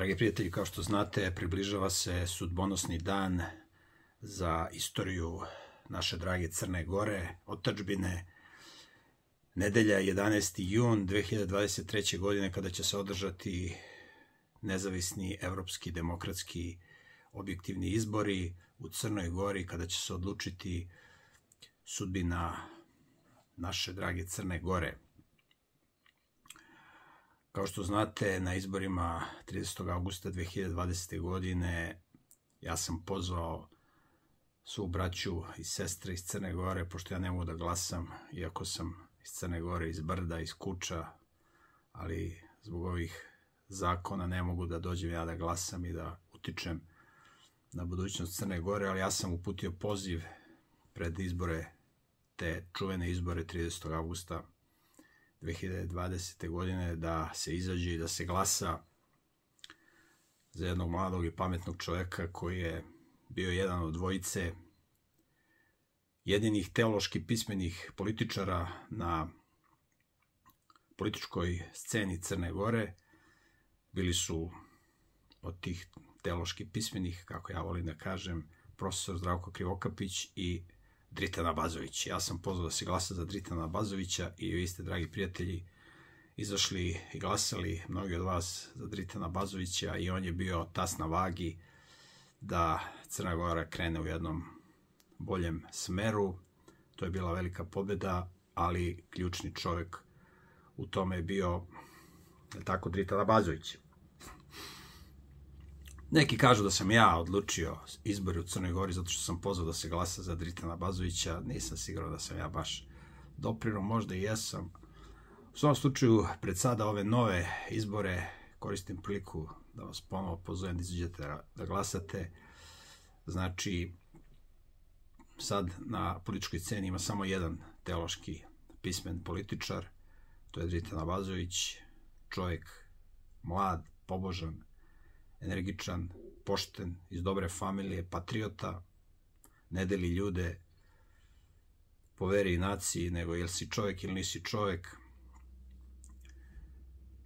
Dragi prijatelji, kao što znate, približava se sudbonosni dan za istoriju naše drage Crne Gore, otačbine. Nedelja 11. jun 2023. godine kada će se održati nezavisni evropski demokratski objektivni izbori u Crnoj Gori kada će se odlučiti sudbina naše drage Crne Gore. Kao što znate, na izborima 30. augusta 2020. godine ja sam pozvao svu braću i sestre iz Crne Gore, pošto ja ne mogu da glasam, iako sam iz Crne Gore, iz Brda, iz Kuča, ali zbog ovih zakona ne mogu da dođem ja da glasam i da utičem na budućnost Crne Gore, ali ja sam uputio poziv pred izbore, te čuvene izbore 30. augusta 2020. godine da se izađe i da se glasa za jednog mladog i pametnog čoveka koji je bio jedan od dvojice jedinih teološki pismenih političara na političkoj sceni Crne Gore. Bili su od tih teološki pismenih, kako ja volim da kažem, profesor Zdravko Krivokapić i Dritana Bazović. Ja sam pozvao da se glasa za Dritana Bazovića i vi ste, dragi prijatelji, izašli i glasali, mnogi od vas, za Dritana Bazovića i on je bio tas na vagi da Crna Gora krene u jednom boljem smeru. To je bila velika pobeda, ali ključni čovek u tome je bio tako Dritana Bazović. Neki kažu da sam ja odlučio izbore u Crnoj Gori zato što sam pozvao da se glasa za Dritana Bazovića. Nisam siguran da sam ja baš doprinu, možda i jesam. U svom slučaju, pred sada ove nove izbore koristim priliku da vas ponovo pozovem da izuđete da glasate. Znači, sad na političkoj sceni ima samo jedan teološki pismen političar, to je Dritan Abazović, čovjek mlad, pobožan, energičan, pošten, iz dobre familije, patriota, ne deli ljude po veri i naciji, nego jel si čovek ili nisi čovek.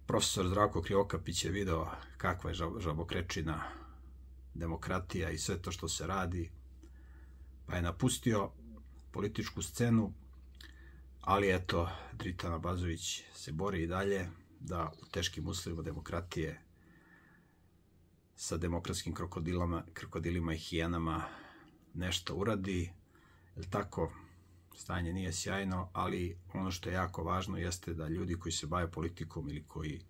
Profesor Zdravko Kriokapić je video kakva je žabokrečina demokratija i sve to što se radi, pa je napustio političku scenu, ali eto, Dritana Bazović se bori i dalje da u teškim uslovima demokratije sa demokratskim krokodilama, krokodilima i hijenama nešto uradi. Je li tako, stanje nije sjajno, ali ono što je jako važno jeste da ljudi koji se bave politikom ili koji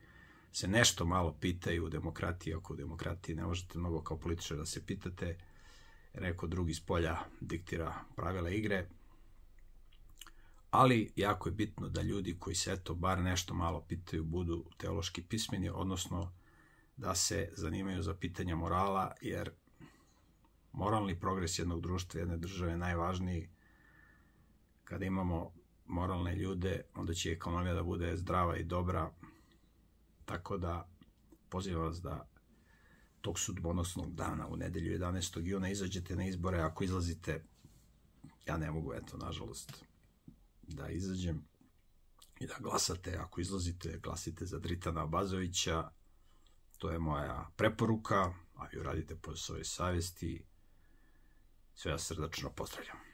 se nešto malo pitaju o demokratiji, ako u demokratiji ne možete mnogo kao političar da se pitate, reko drugi iz polja diktira pravila igre, ali jako je bitno da ljudi koji se eto bar nešto malo pitaju budu teološki pismeni, odnosno da se zanimaju za pitanja morala, jer moralni progres jednog društva, jedne države je najvažniji. Kada imamo moralne ljude, onda će ekonomija da bude zdrava i dobra. Tako da pozivam vas da tog sudbonosnog dana u nedelju 11. juna izađete na izbore. Ako izlazite, ja ne mogu, eto, nažalost, da izađem i da glasate. Ako izlazite, glasite za Dritana Abazovića, To je moja preporuka, a vi uradite po svojoj savesti. Sve ja srdačno pozdravljam.